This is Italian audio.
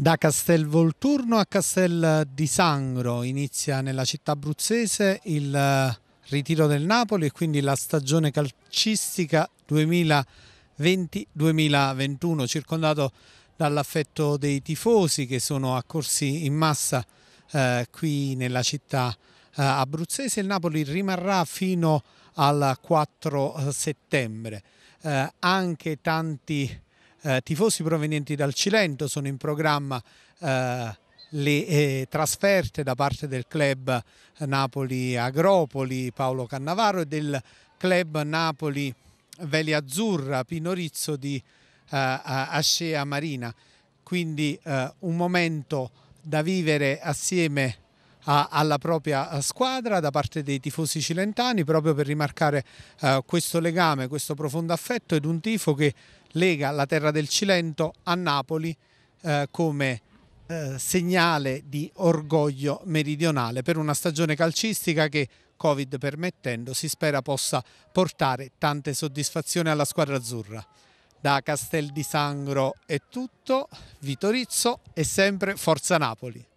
Da Castel Volturno a Castel di Sangro inizia nella città abruzzese il eh, ritiro del Napoli e quindi la stagione calcistica 2020-2021 circondato dall'affetto dei tifosi che sono accorsi in massa eh, qui nella città eh, abruzzese. Il Napoli rimarrà fino al 4 eh, settembre. Eh, anche tanti eh, tifosi provenienti dal Cilento, sono in programma eh, le eh, trasferte da parte del club Napoli Agropoli Paolo Cannavaro e del club Napoli Veli Azzurra Pino Rizzo di eh, Ascea Marina. Quindi eh, un momento da vivere assieme alla propria eh, squadra da parte dei tifosi cilentani proprio per rimarcare eh, questo legame, questo profondo affetto ed un tifo che lega la terra del Cilento a Napoli eh, come segnale di orgoglio meridionale per una stagione calcistica che Covid permettendo si spera possa portare tante soddisfazioni alla squadra azzurra. Da Castel di Sangro è tutto, Vitorizzo e sempre Forza Napoli.